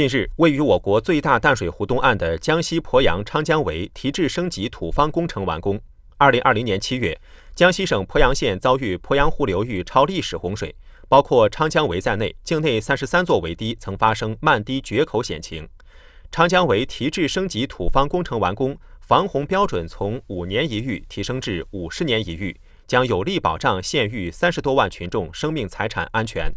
近日，位于我国最大淡水湖东岸的江西鄱阳昌江围提质升级土方工程完工。二零二零年七月，江西省鄱阳县遭遇鄱阳湖流域超历史洪水，包括昌江围在内，境内三十三座围堤曾发生漫堤决口险情。昌江围提质升级土方工程完工，防洪标准从五年一遇提升至五十年一遇，将有力保障县域三十多万群众生命财产安全。